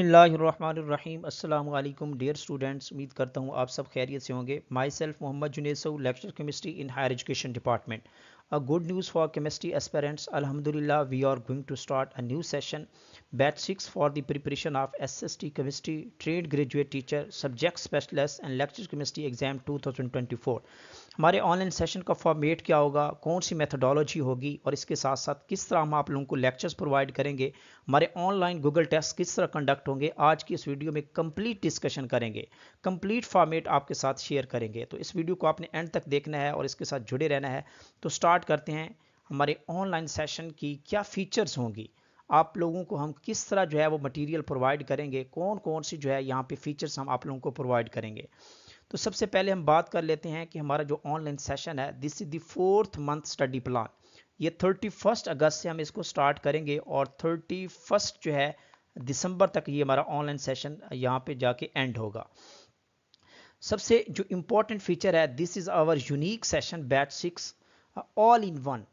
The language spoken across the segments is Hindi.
अस्सलाम वालेकुम डियर स्टूडेंट्स उम्मीद करता हूँ आप सब खैरियत से होंगे माई सेल्फ मोहम्मद जुनेसो lecture chemistry in higher education department a good news for chemistry aspirants अल्हम्दुलिल्लाह we are going to start a new session batch six for the preparation of S S T chemistry trade graduate teacher subject specialist and lecture chemistry exam two thousand twenty four हमारे ऑनलाइन सेशन का फॉर्मेट क्या होगा कौन सी मेथडोलॉजी होगी और इसके साथ साथ किस तरह हम आप लोगों को लेक्चर्स प्रोवाइड करेंगे हमारे ऑनलाइन गूगल टेस्ट किस तरह कंडक्ट होंगे आज की इस वीडियो में कंप्लीट डिस्कशन करेंगे कंप्लीट फॉर्मेट आपके साथ शेयर करेंगे तो इस वीडियो को आपने एंड तक देखना है और इसके साथ जुड़े रहना है तो स्टार्ट करते हैं हमारे ऑनलाइन सेशन की क्या फीचर्स होंगी आप लोगों को हम किस तरह जो है वो मटेरियल प्रोवाइड करेंगे कौन कौन सी जो है यहाँ पे फीचर्स हम आप लोगों को प्रोवाइड करेंगे तो सबसे पहले हम बात कर लेते हैं कि हमारा जो ऑनलाइन सेशन है this is the fourth month study plan ये थर्टी फर्स्ट अगस्त से हम इसको स्टार्ट करेंगे और थर्टी फर्स्ट जो है दिसंबर तक ये हमारा ऑनलाइन सेशन यहाँ पे जाके एंड होगा सबसे जो इम्पोर्टेंट फीचर है this is our unique session batch six all in one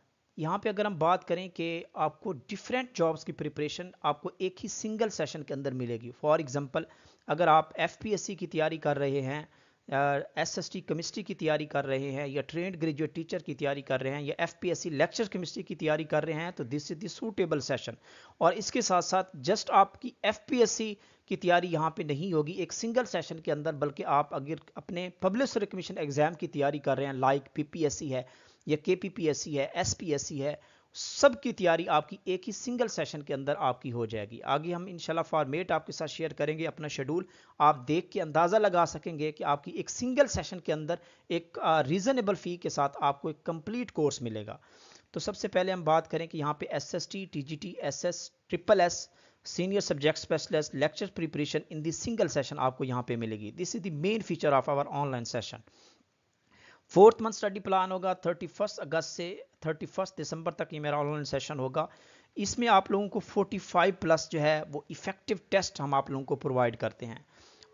यहाँ पे अगर हम बात करें कि आपको डिफरेंट जॉब्स की प्रिपरेशन आपको एक ही सिंगल सेशन के अंदर मिलेगी फॉर एग्जांपल अगर आप एफ की तैयारी कर रहे हैं एसएसटी केमिस्ट्री की तैयारी कर रहे हैं या ट्रेंड ग्रेजुएट टीचर की तैयारी कर रहे हैं या एफपीएससी लेक्चर केमिस्ट्री की तैयारी कर रहे हैं तो this is the suitable session और इसके साथ साथ जस्ट आपकी एफपीएससी की तैयारी यहाँ पे नहीं होगी एक सिंगल सेशन के अंदर बल्कि आप अगर अपने पब्लिक सर्विस एग्ज़ाम की तैयारी कर रहे हैं लाइक पीपीएससी है या सी है सी है सबकी तैयारी आपकी एक ही सिंगल सेशन के अंदर आपकी हो जाएगी आगे हम इंशाल्लाह फॉर्मेट आपके साथ शेयर करेंगे अपना शेड्यूल आप देख के अंदाज़ा लगा सकेंगे कि आपकी एक सिंगल सेशन के अंदर एक रीज़नेबल फ़ी के साथ आपको एक कंप्लीट कोर्स मिलेगा तो सबसे पहले हम बात करें कि यहाँ पे S S T T G T S S triple S senior subject specialist lecture preparation in this single session आपको यहाँ पे मिलेगी this is the main feature of our online session fourth month study plan होगा थर्टी फर्स्ट अगस्त से थर्टी फर्स्ट दिसंबर तक ये मेरा ऑनलाइन सेशन होगा इसमें आप लोगों को 45 प्लस जो है वो इफ़ेक्टिव टेस्ट हम आप लोगों को प्रोवाइड करते हैं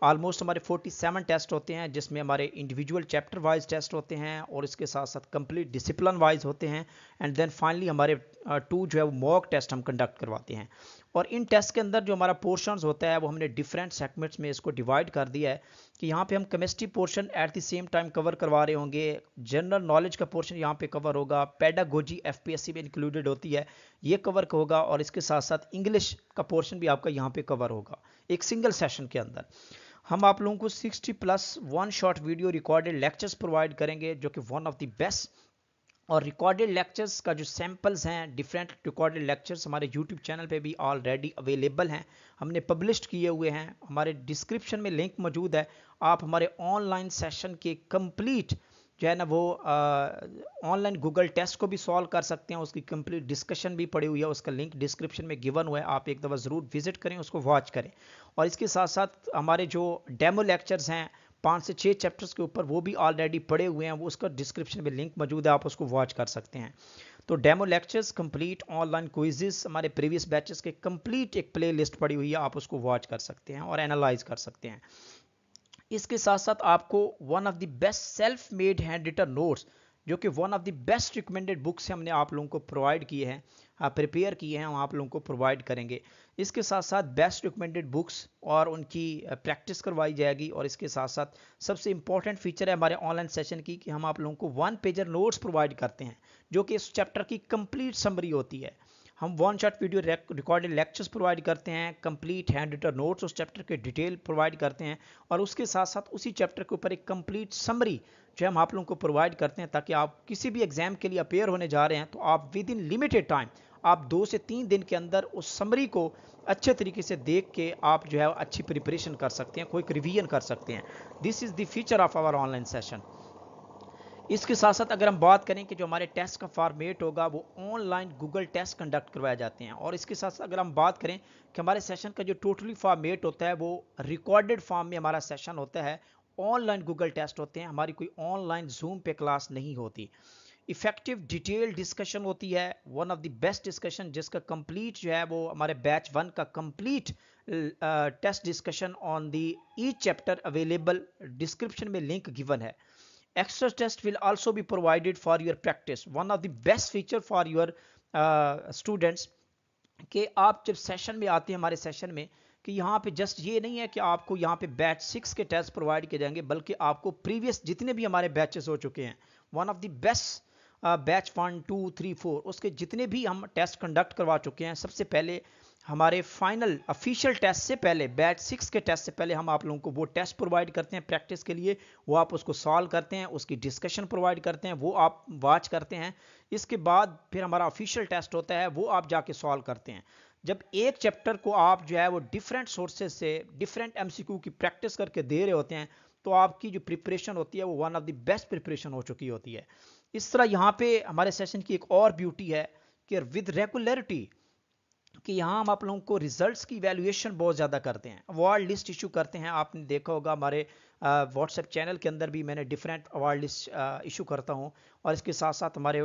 ऑलमोस्ट हमारे 47 टेस्ट होते हैं जिसमें हमारे इंडिविजुअल चैप्टर वाइज टेस्ट होते हैं और इसके साथ साथ कंप्लीट डिसिप्लिन वाइज होते हैं एंड देन फाइनली हमारे टू जो है वो मॉक टेस्ट हम कंडक्ट करवाते हैं और इन टेस्ट के अंदर जो हमारा पोर्शन होता है वो हमने डिफरेंट सेगमेंट्स में इसको डिवाइड कर दिया है कि यहाँ पे हम chemistry portion at the same time cover करवा रहे होंगे जनरल नॉलेज का पोर्शन यहाँ पे कवर होगा पेडागोजी सी में इंक्लूडेड होती है ये कवर होगा और इसके साथ साथ इंग्लिश का पोर्शन भी आपका यहाँ पे कवर होगा एक सिंगल सेशन के अंदर हम आप लोगों को 60 plus one shot video recorded lectures provide करेंगे जो कि वन ऑफ द बेस्ट और रिकॉर्डेड लेक्चर्स का जो सैम्पल्स हैं डिफरेंट रिकॉर्डेड लेक्चर्स हमारे यूट्यूब चैनल पे भी ऑलरेडी अवेलेबल हैं हमने पब्लिश किए हुए हैं हमारे डिस्क्रिप्शन में लिंक मौजूद है आप हमारे ऑनलाइन सेशन के कंप्लीट जो है ना वो ऑनलाइन गूगल टेस्ट को भी सॉल्व कर सकते हैं उसकी कंप्लीट डिस्कशन भी पड़ी हुई है उसका लिंक डिस्क्रिप्शन में गिवन हुआ है आप एक दफ़ा ज़रूर विजिट करें उसको वॉच करें और इसके साथ साथ हमारे जो डेमो लेक्चर्स हैं पाँच से छः चैप्टर्स के ऊपर वो भी ऑलरेडी पड़े हुए हैं वो उसका डिस्क्रिप्शन में लिंक मौजूद है आप उसको वॉच कर सकते हैं तो demo lectures complete online quizzes हमारे प्रीवियस बैचेस के कंप्लीट एक प्ले लिस्ट पड़ी हुई है आप उसको वॉच कर सकते हैं और एनालाइज कर सकते हैं इसके साथ साथ आपको one of the best self made handwritten notes जो कि one of the best recommended books हमने आप लोगों को प्रोवाइड किए हैं प्रिपेयर किए हैं वो आप लोगों को प्रोवाइड करेंगे इसके साथ साथ बेस्ट रिकमेंडेड बुक्स और उनकी प्रैक्टिस करवाई जाएगी और इसके साथ साथ सबसे इंपॉर्टेंट फीचर है हमारे ऑनलाइन सेशन की कि हम आप लोगों को वन पेजर नोट्स प्रोवाइड करते हैं जो कि इस चैप्टर की कंप्लीट समरी होती है हम one shot video recorded lectures provide करते हैं कंप्लीट हैंड रिटर नोट्स उस चैप्टर के डिटेल प्रोवाइड करते हैं और उसके साथ साथ उसी चैप्टर के ऊपर एक कंप्लीट समरी जो हम आप लोगों को प्रोवाइड करते हैं ताकि आप किसी भी एग्ज़ाम के लिए अपेयर होने जा रहे हैं तो आप विद इन लिमिटेड टाइम आप दो से तीन दिन के अंदर उस समरी को अच्छे तरीके से देख के आप जो है अच्छी प्रिपरेशन कर सकते हैं कोई रिवीजन कर सकते हैं this is the feature of our online session इसके साथ साथ अगर हम बात करें कि जो हमारे टेस्ट का फॉर्मेट होगा वो ऑनलाइन गूगल टेस्ट कंडक्ट करवाए जाते हैं और इसके साथ साथ अगर हम बात करें कि हमारे सेशन का जो टोटली फॉर्मेट होता है वो रिकॉर्डेड फॉर्म में हमारा सेशन होता है ऑनलाइन गूगल टेस्ट होते हैं हमारी कोई ऑनलाइन जूम पे क्लास नहीं होती इफेक्टिव डिटेल डिस्कशन होती है one of the best discussion जिसका कंप्लीट जो है वो हमारे बैच वन का complete test discussion on the E chapter available description में लिंक गिवन है extra test will also be provided for your practice one of the best feature for your students के आप जब सेशन में आते हैं हमारे सेशन में कि यहाँ पे जस्ट ये नहीं है कि आपको यहाँ पे बैच सिक्स के टेस्ट प्रोवाइड किए जाएंगे बल्कि आपको प्रीवियस जितने भी हमारे बैचेस हो चुके हैं one of the best batch one two three four उसके जितने भी हम टेस्ट कंडक्ट करवा चुके हैं सबसे पहले हमारे फाइनल ऑफिशियल टेस्ट से पहले बैच सिक्स के टेस्ट से पहले हम आप लोगों को वो टेस्ट प्रोवाइड करते हैं प्रैक्टिस के लिए वो आप उसको सॉल्व करते हैं उसकी डिस्कशन प्रोवाइड करते हैं वो आप वॉच करते हैं इसके बाद फिर हमारा ऑफिशियल टेस्ट होता है वो आप जाके सॉल्व करते हैं जब एक चैप्टर को आप जो है वो डिफरेंट सोर्सेज से डिफरेंट एमसीक्यू की प्रैक्टिस करके दे रहे होते हैं तो आपकी जो प्रिपरेशन होती है वो one of the best preparation हो चुकी होती है इस तरह यहाँ पे हमारे सेशन की एक और ब्यूटी है कि विद रेगुलरिटी कि यहाँ हम आप लोगों को रिजल्ट्स की वैल्यूएशन बहुत ज़्यादा करते हैं वर्ल्ड लिस्ट इशू करते हैं आपने देखा होगा हमारे व्हाट्सएप चैनल के अंदर भी मैंने डिफरेंट अवार्ड लिस्ट इशू करता हूँ और इसके साथ साथ हमारे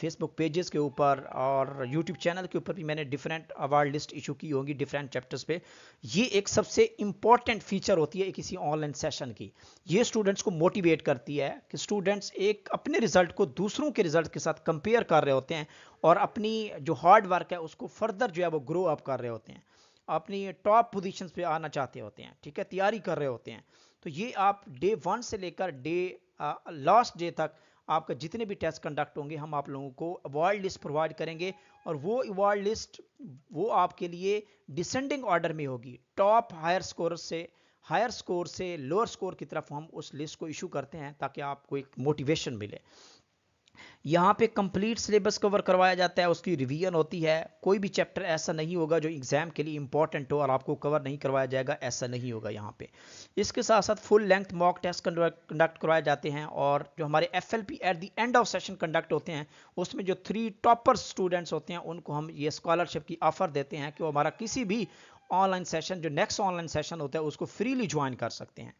फेसबुक पेजेस के ऊपर और यूट्यूब चैनल के ऊपर भी मैंने डिफरेंट अवार्ड लिस्ट इशू की होंगी डिफरेंट चैप्टर्स पे ये एक सबसे इम्पॉर्टेंट फीचर होती है किसी ऑनलाइन सेशन की ये स्टूडेंट्स को मोटिवेट करती है कि स्टूडेंट्स एक अपने रिजल्ट को दूसरों के रिजल्ट के साथ कंपेयर कर रहे होते हैं और अपनी जो हार्ड वर्क है उसको फर्दर जो है वो ग्रो अप कर रहे होते हैं अपनी टॉप पोजीशंस पे आना चाहते होते हैं ठीक है तैयारी कर रहे होते हैं तो ये आप डे वन से लेकर डे लास्ट डे तक आपका जितने भी टेस्ट कंडक्ट होंगे हम आप लोगों को अवार्ड लिस्ट प्रोवाइड करेंगे और वो अवॉर्ड लिस्ट वो आपके लिए डिसेंडिंग ऑर्डर में होगी टॉप हायर स्कोर से हायर स्कोर से लोअर स्कोर की तरफ हम उस लिस्ट को इशू करते हैं ताकि आपको एक मोटिवेशन मिले यहाँ पे कंप्लीट सिलेबस कवर करवाया जाता है उसकी रिवीजन होती है कोई भी चैप्टर ऐसा नहीं होगा जो एग्जाम के लिए इंपॉर्टेंट हो और आपको कवर नहीं करवाया जाएगा ऐसा नहीं होगा यहाँ पे इसके साथ साथ full length mock test conduct करवाए जाते हैं और जो हमारे F at the end of session conduct होते हैं उसमें जो थ्री टॉपर स्टूडेंट्स होते हैं उनको हम ये स्कॉलरशिप की ऑफर देते हैं कि वो हमारा किसी भी ऑनलाइन सेशन जो नेक्स्ट ऑनलाइन सेशन होता है उसको फ्रीली ज्वाइन कर सकते हैं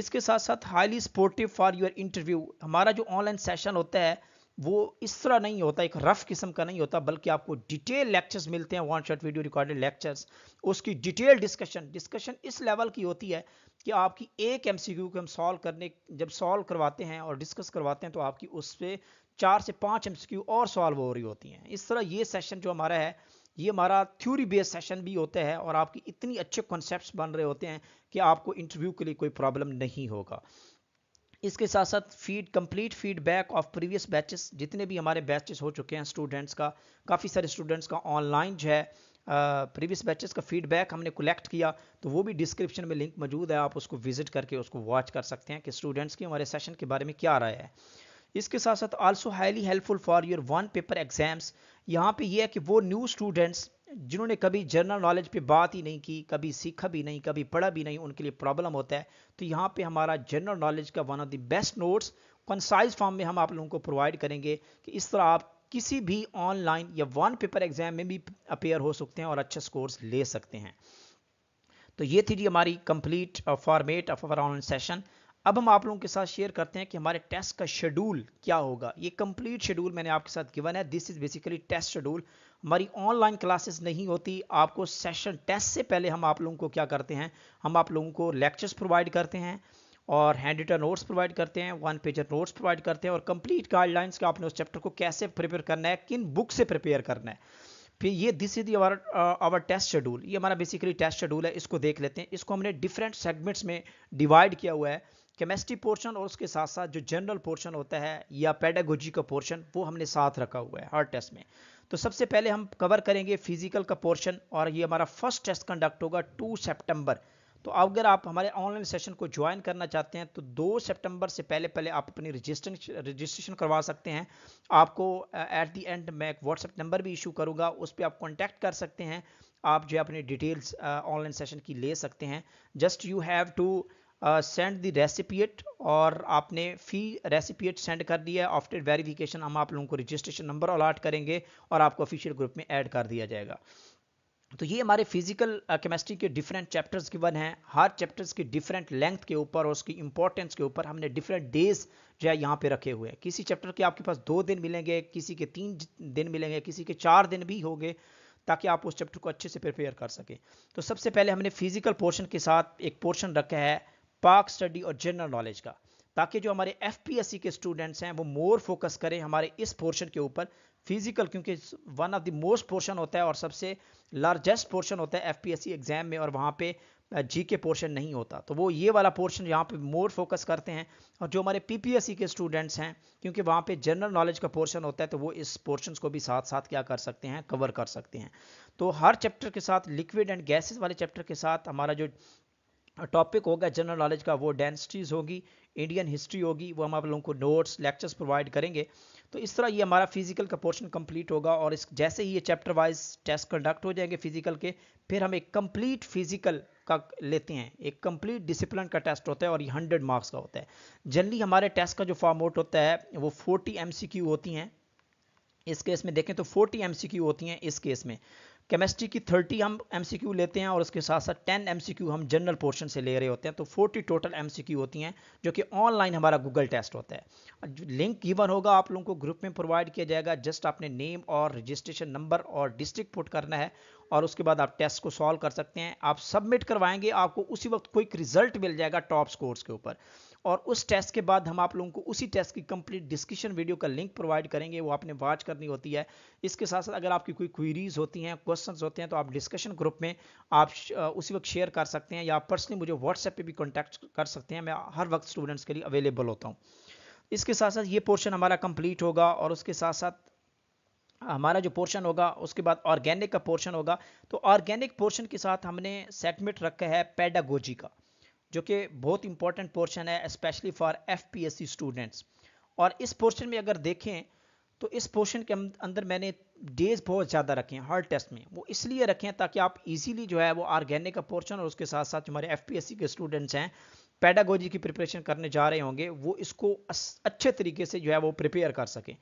इसके साथ साथ highly supportive for your interview हमारा जो ऑनलाइन सेशन होता है वो इस तरह नहीं होता एक रफ किस्म का नहीं होता बल्कि आपको डिटेल लेक्चर्स मिलते हैं one shot video recorded lectures उसकी डिटेल डिस्कशन डिस्कशन इस लेवल की होती है कि आपकी एक एम को हम सॉल्व करने जब सॉल्व करवाते हैं और डिस्कस करवाते हैं तो आपकी उस पर चार से पाँच एम और सॉल्व हो रही होती हैं इस तरह ये सेशन जो हमारा है ये हमारा थ्योरी बेस्ड सेशन भी होता है और आपकी इतनी अच्छे कॉन्सेप्ट बन रहे होते हैं कि आपको इंटरव्यू के लिए कोई प्रॉब्लम नहीं होगा इसके साथ साथ feed complete feedback of previous batches जितने भी हमारे बैचेस हो चुके हैं स्टूडेंट्स का काफ़ी सारे स्टूडेंट्स का ऑनलाइन जो है प्रीवियस बैचेस का फीडबैक हमने कलेक्ट किया तो वो भी डिस्क्रिप्शन में लिंक मौजूद है आप उसको विजिट करके उसको वॉच कर सकते हैं कि स्टूडेंट्स की हमारे सेशन के बारे में क्या राय है इसके साथ साथ also highly helpful for your one paper exams यहाँ पे ये है कि वो न्यू स्टूडेंट्स जिन्होंने कभी जनरल नॉलेज पे बात ही नहीं की कभी सीखा भी नहीं कभी पढ़ा भी नहीं उनके लिए प्रॉब्लम होता है तो यहाँ पे हमारा जनरल नॉलेज का one of the best notes concise form में हम आप लोगों को प्रोवाइड करेंगे कि इस तरह आप किसी भी ऑनलाइन या वन पेपर एग्जाम में भी अपेयर हो सकते हैं और अच्छे स्कोर्स ले सकते हैं तो ये थी जी हमारी complete format of our online session अब हम आप लोगों के साथ शेयर करते हैं कि हमारे टेस्ट का शेड्यूल क्या होगा ये कंप्लीट शेड्यूल मैंने आपके साथ गिवन है this is basically test schedule हमारी ऑनलाइन क्लासेस नहीं होती आपको सेशन टेस्ट से पहले हम आप लोगों को क्या करते हैं हम आप लोगों को लेक्चर्स प्रोवाइड करते हैं और हैंड रिटन नोट्स प्रोवाइड करते हैं वन पेजर नोट्स प्रोवाइड करते हैं और कंप्लीट गाइडलाइंस का आपने उस चैप्टर को कैसे प्रिपेयर करना है किन बुक से प्रिपेयर करना है फिर ये this is their our test schedule ये हमारा बेसिकली टेस्ट शेड्यूल है इसको देख लेते हैं इसको हमने डिफरेंट सेगमेंट्स में डिवाइड किया हुआ है केमिस्ट्री पोर्शन और उसके साथ साथ जो जनरल पोर्शन होता है या पेडागोजी का पोर्शन वो हमने साथ रखा हुआ है हर टेस्ट में तो सबसे पहले हम कवर करेंगे फिजिकल का पोर्शन और ये हमारा फर्स्ट टेस्ट कंडक्ट होगा टू सेप्टेम्बर तो अगर आप हमारे ऑनलाइन सेशन को ज्वाइन करना चाहते हैं तो 2 सितंबर से पहले पहले आप अपनी रजिस्ट्रेशन रजिस्ट्रेशन करवा सकते हैं आपको एट दी एंड मैं एक व्हाट्सएप नंबर भी इशू करूँगा उस पर आप कॉन्टैक्ट कर सकते हैं आप जो है अपनी डिटेल्स ऑनलाइन सेशन की ले सकते हैं just you have to send the receipt और आपने फ़ी रेसिपिएट सेंड कर दिया है आफ्टर वेरिफिकेशन हम आप लोगों को रजिस्ट्रेशन नंबर अलाट करेंगे और आपको ऑफिशियल ग्रुप में ऐड कर दिया जाएगा तो ये हमारे फिजिकल केमिस्ट्री uh, के डिफरेंट चैप्टर्स गिवन हैं हर चैप्टर्स की डिफरेंट लेंथ के ऊपर और उसकी इंपॉर्टेंस के ऊपर हमने डिफरेंट डेज जो है यहाँ पे रखे हुए हैं किसी चैप्टर के आपके पास दो दिन मिलेंगे किसी के तीन दिन मिलेंगे किसी के चार दिन भी होंगे ताकि आप उस चैप्टर को अच्छे से प्रिपेयर कर सकें तो सबसे पहले हमने फिजिकल पोर्शन के साथ एक पोर्शन रखा है पाक स्टडी और जनरल नॉलेज का ताकि जो हमारे एफ के स्टूडेंट्स हैं वो मोर फोकस करें हमारे इस पोर्शन के ऊपर फिजिकल क्योंकि one of the most portion होता है और सबसे लार्जेस्ट पोर्शन होता है एफ एग्जाम में और वहाँ पे जी के पोर्शन नहीं होता तो वो ये वाला पोर्शन यहाँ पे मोर फोकस करते हैं और जो हमारे पी के स्टूडेंट्स हैं क्योंकि वहाँ पे जनरल नॉलेज का पोर्शन होता है तो वो इस पोर्शन को भी साथ साथ क्या कर सकते हैं कवर कर सकते हैं तो हर चैप्टर के साथ लिक्विड एंड गैसेस वाले चैप्टर के साथ हमारा जो टॉपिक होगा जनरल नॉलेज का वो डेंसिटीज़ होगी इंडियन हिस्ट्री होगी वो हम आप लोगों को नोट्स लेक्चर्स प्रोवाइड करेंगे तो इस तरह ये हमारा फिजिकल का पोर्शन कंप्लीट होगा और इस जैसे ही ये चैप्टर वाइज टेस्ट कंडक्ट हो जाएंगे फिजिकल के फिर हम एक कंप्लीट फिजिकल का लेते हैं एक कंप्लीट डिसिप्लिन का टेस्ट होता है और ये हंड्रेड मार्क्स का होता है जनरली हमारे टेस्ट का जो फॉर्मोट होता है वो फोर्टी एम होती हैं इस केस में देखें तो फोर्टी एम होती हैं इस केस में केमिस्ट्री की 30 हम एम लेते हैं और उसके साथ साथ 10 एम हम जनरल पोर्शन से ले रहे होते हैं तो 40 टोटल एम होती हैं जो कि ऑनलाइन हमारा गूगल टेस्ट होता है लिंक गिवन होगा आप लोगों को ग्रुप में प्रोवाइड किया जाएगा जस्ट आपने नेम और रजिस्ट्रेशन नंबर और डिस्ट्रिक्ट पुट करना है और उसके बाद आप टेस्ट को सॉल्व कर सकते हैं आप सबमिट करवाएंगे आपको उसी वक्त क्विक रिजल्ट मिल जाएगा टॉप स्कोर्स के ऊपर और उस टेस्ट के बाद हम आप लोगों को उसी टेस्ट की कंप्लीट डिस्कशन वीडियो का लिंक प्रोवाइड करेंगे वो आपने वॉच करनी होती है इसके साथ साथ अगर आपकी कोई क्वीरीज होती हैं क्वेश्चंस होते हैं तो आप डिस्कशन ग्रुप में आप उसी वक्त शेयर कर सकते हैं या पर्सनली मुझे व्हाट्सएप पे भी कॉन्टैक्ट कर सकते हैं मैं हर वक्त स्टूडेंट्स के लिए अवेलेबल होता हूँ इसके साथ साथ ये पोर्शन हमारा कंप्लीट होगा और उसके साथ साथ हमारा जो पोर्शन होगा उसके बाद ऑर्गेनिक का पोर्शन होगा तो ऑर्गेनिक पोर्शन के साथ हमने सेटमिट रखा है पैडागोजी का जो कि बहुत इंपॉर्टेंट पोर्शन है स्पेशली फॉर एफ स्टूडेंट्स और इस पोर्शन में अगर देखें तो इस पोर्शन के अंदर मैंने डेज बहुत ज़्यादा रखे हैं हर टेस्ट में वो इसलिए रखे हैं ताकि आप इजीली जो है वो ऑर्गेनिक का पोर्शन और उसके साथ साथ हमारे एफ के स्टूडेंट्स हैं पैडागोजी की प्रिपरेशन करने जा रहे होंगे वो इसको अच्छे तरीके से जो है वो प्रिपेयर कर सकें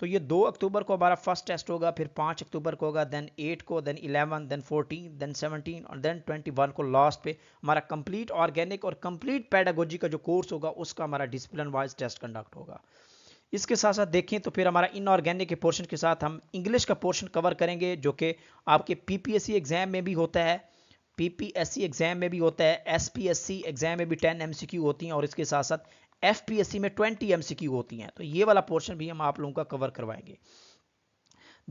तो ये दो अक्टूबर को हमारा फर्स्ट टेस्ट होगा फिर पाँच अक्टूबर को होगा देन एट को then eleven then fourteen then seventeen और देन ट्वेंटी वन को लास्ट पे हमारा कंप्लीट ऑर्गेनिक और कंप्लीट पैडागोजी का जो कोर्स होगा उसका हमारा डिसिप्लिन वाइज टेस्ट कंडक्ट होगा इसके साथ साथ देखें तो फिर हमारा इनऑर्गेनिक के पोर्शन के साथ हम इंग्लिश का पोर्शन कवर करेंगे जो कि आपके पीपीएससी एग्जाम में भी होता है पीपीएससी एग्जाम में भी होता है एसपीएससी एग्जाम में भी टेन एमसीक्यू होती हैं और इसके साथ साथ एफपीएससी में 20 एमसीक्यू होती हैं तो ये वाला पोर्शन भी हम आप लोगों का कवर करवाएंगे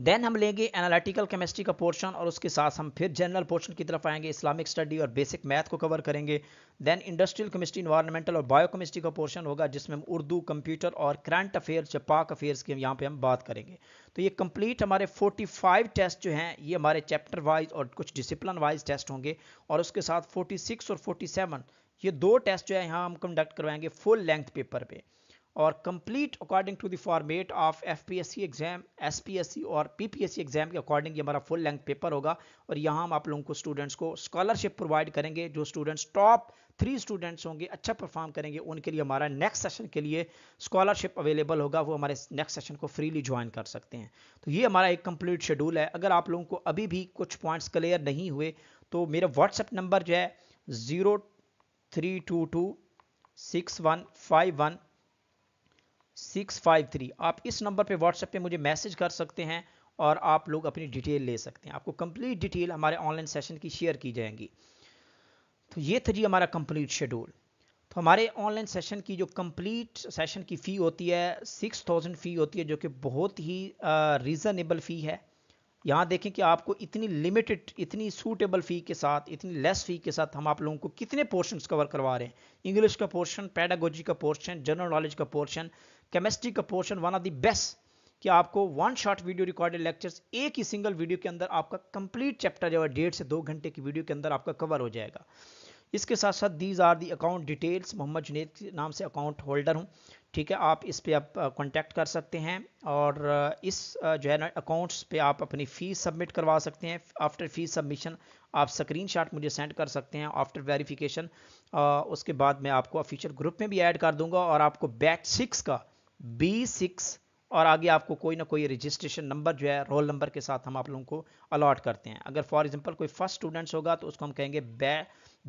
देन हम लेंगे एनालिटिकल केमिस्ट्री का पोर्शन और उसके साथ हम फिर जनरल पोर्शन की तरफ आएंगे इस्लामिक स्टडी और बेसिक मैथ को कवर करेंगे देन इंडस्ट्रियल केमिस्ट्री इन्वायरमेंटल और बायो केमिस्ट्री का पोर्शन होगा जिसमें हम उर्दू कंप्यूटर और करंट अफेयर्स या पाक अफेयर्स की यहाँ पे हम बात करेंगे तो ये कंप्लीट हमारे 45 टेस्ट जो हैं ये हमारे चैप्टर वाइज और कुछ डिसिप्लिन वाइज टेस्ट होंगे और उसके साथ 46 और 47 ये दो टेस्ट जो है यहाँ हम कंडक्ट करवाएंगे फुल लेंथ पेपर पे और complete according to the format of F exam S और पी एग्जाम के अकॉर्डिंग ये हमारा फुल लेंथ पेपर होगा और यहाँ हम आप लोगों को स्टूडेंट्स को स्कॉलरशिप प्रोवाइड करेंगे जो स्टूडेंट्स टॉप थ्री स्टूडेंट्स होंगे अच्छा परफॉर्म करेंगे उनके लिए हमारा नेक्स्ट सेशन के लिए स्कॉलरशिप अवेलेबल होगा वो हमारे नेक्स्ट सेशन को फ्रीली ज्वाइन कर सकते हैं तो ये हमारा एक कंप्लीट शेड्यूल है अगर आप लोगों को अभी भी कुछ पॉइंट्स क्लियर नहीं हुए तो मेरा व्हाट्सएप नंबर जो है zero three two two six one five one six five three आप इस नंबर पे व्हाट्सएप पे मुझे मैसेज कर सकते हैं और आप लोग अपनी डिटेल ले सकते हैं आपको कंप्लीट डिटेल हमारे ऑनलाइन सेशन की शेयर की जाएंगी तो ये था जी हमारा कंप्लीट शेड्यूल तो हमारे ऑनलाइन सेशन की जो कंप्लीट सेशन की फ़ी होती है सिक्स थाउजेंड फ़ी होती है जो कि बहुत ही रीज़नेबल फ़ी है यहाँ देखें कि आपको इतनी लिमिटेड इतनी सूटेबल फ़ी के साथ इतनी लेस फ़ी के साथ हम आप लोगों को कितने पोर्शन कवर करवा रहे हैं इंग्लिश का पोर्शन पैडागोजी का पोर्शन जनरल नॉलेज का पोर्शन केमिस्ट्री का portion one of the best कि आपको one shot video recorded lectures एक ही सिंगल वीडियो के अंदर आपका कंप्लीट चैप्टर जो है डेढ़ से दो घंटे की वीडियो के अंदर आपका कवर हो जाएगा इसके साथ साथ these are the account details Mohammad Junaid के नाम से अकाउंट होल्डर हूँ ठीक है आप इस पर आप कॉन्टैक्ट कर सकते हैं और इस जो है ना अकाउंट्स पे आप अपनी फ़ीस सबमिट करवा सकते हैं आफ्टर फीस सबमिशन आप शॉट मुझे सेंड कर सकते हैं आफ्टर वेरिफिकेशन उसके बाद मैं आपको ऑफिशियल ग्रुप में भी ऐड कर दूंगा और आपको बैच सिक्स का बी सिक्स और आगे आपको कोई ना कोई रजिस्ट्रेशन नंबर जो है रोल नंबर के साथ हम आप लोगों को अलॉट करते हैं अगर फॉर एग्जाम्पल कोई फर्स्ट स्टूडेंट्स होगा तो उसको हम कहेंगे बै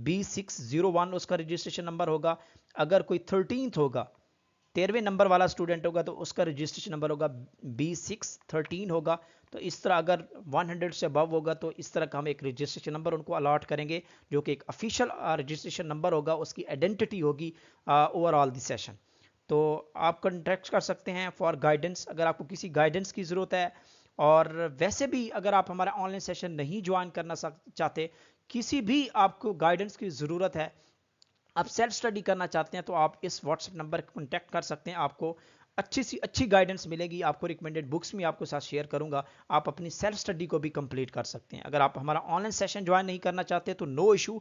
बी सिक्स जीरो वन उसका रजिस्ट्रेशन नंबर होगा अगर कोई थर्टीन होगा तेरहवें नंबर वाला स्टूडेंट होगा तो उसका रजिस्ट्रेशन नंबर होगा बी सिक्स थर्टीन होगा तो इस तरह अगर 100 से अबव होगा तो इस तरह का हम एक रजिस्ट्रेशन नंबर उनको अलॉट करेंगे जो कि एक ऑफिशियल रजिस्ट्रेशन नंबर होगा उसकी आइडेंटिटी होगी ओवरऑल दी सेशन तो आप कंटेक्ट कर सकते हैं फॉर गाइडेंस अगर आपको किसी गाइडेंस की ज़रूरत है और वैसे भी अगर आप हमारा ऑनलाइन सेशन नहीं ज्वाइन करना चाहते किसी भी आपको गाइडेंस की ज़रूरत है आप सेल्फ स्टडी करना चाहते हैं तो आप इस व्हाट्सएप नंबर कॉन्टैक्ट कर सकते हैं आपको अच्छी सी अच्छी गाइडेंस मिलेगी आपको रिकमेंडेड बुक्स भी आपके साथ शेयर करूंगा आप अपनी सेल्फ स्टडी को भी कंप्लीट कर सकते हैं अगर आप हमारा ऑनलाइन सेशन ज्वाइन नहीं करना चाहते तो नो इशू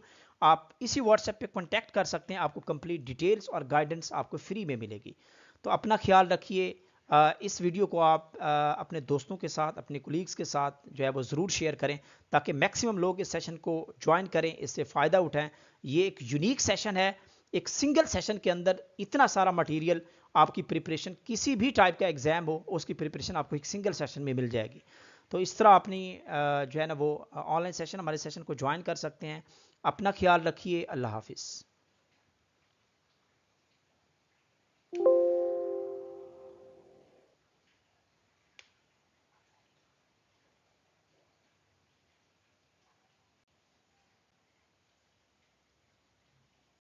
आप इसी व्हाट्सएप पे कॉन्टैक्ट कर सकते हैं आपको कंप्लीट डिटेल्स और गाइडेंस आपको फ्री में मिलेगी तो अपना ख्याल रखिए इस वीडियो को आप अपने दोस्तों के साथ अपने कुलीग्स के साथ जो है वो ज़रूर शेयर करें ताकि मैक्सिमम लोग इस सेशन को ज्वाइन करें इससे फ़ायदा उठाएं ये एक यूनिक सेशन है एक सिंगल सेशन के अंदर इतना सारा मटेरियल आपकी प्रिपरेशन किसी भी टाइप का एग्ज़ाम हो उसकी प्रिपरेशन आपको एक सिंगल सेशन में मिल जाएगी तो इस तरह अपनी जो है ना वो ऑनलाइन सेशन हमारे सेशन को ज्वाइन कर सकते हैं अपना ख्याल रखिए अल्लाह हाफिज़